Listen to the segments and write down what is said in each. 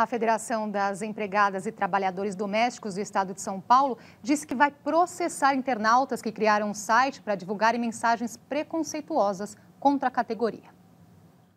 A Federação das Empregadas e Trabalhadores Domésticos do Estado de São Paulo disse que vai processar internautas que criaram um site para divulgarem mensagens preconceituosas contra a categoria.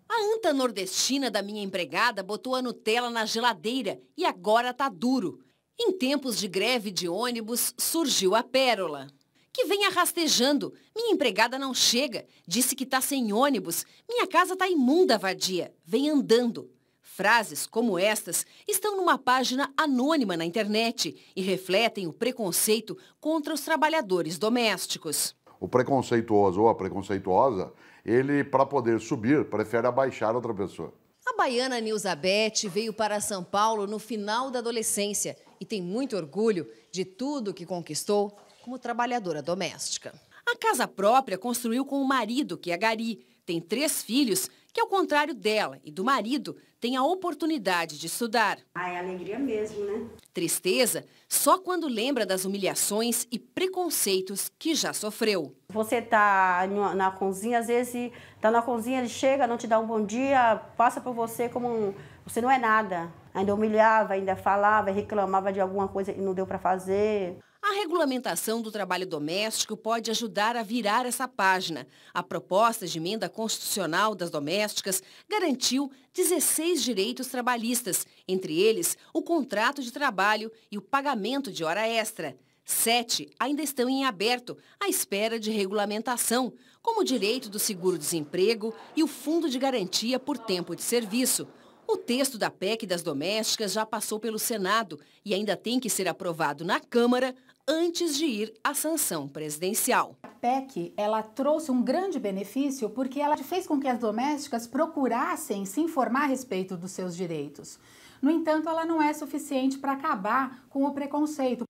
A anta nordestina da minha empregada botou a Nutella na geladeira e agora tá duro. Em tempos de greve de ônibus, surgiu a pérola. Que vem arrastejando. Minha empregada não chega. Disse que tá sem ônibus. Minha casa tá imunda, vadia. Vem andando. Frases como estas estão numa página anônima na internet e refletem o preconceito contra os trabalhadores domésticos. O preconceituoso ou a preconceituosa, ele, para poder subir, prefere abaixar outra pessoa. A baiana Nilzabeth veio para São Paulo no final da adolescência e tem muito orgulho de tudo que conquistou como trabalhadora doméstica. A casa própria construiu com o marido, que é Gari. Tem três filhos que, ao contrário dela e do marido, tem a oportunidade de estudar. Ah, é alegria mesmo, né? Tristeza só quando lembra das humilhações e preconceitos que já sofreu. Você tá na cozinha, às vezes tá na cozinha, ele chega, não te dá um bom dia, passa por você como um... Você não é nada. Ainda humilhava, ainda falava, reclamava de alguma coisa que não deu para fazer. A regulamentação do trabalho doméstico pode ajudar a virar essa página. A proposta de emenda constitucional das domésticas garantiu 16 direitos trabalhistas, entre eles o contrato de trabalho e o pagamento de hora extra. Sete ainda estão em aberto, à espera de regulamentação, como o direito do seguro-desemprego e o fundo de garantia por tempo de serviço. O texto da PEC das domésticas já passou pelo Senado e ainda tem que ser aprovado na Câmara antes de ir à sanção presidencial. A PEC, ela trouxe um grande benefício porque ela fez com que as domésticas procurassem se informar a respeito dos seus direitos. No entanto, ela não é suficiente para acabar com o preconceito.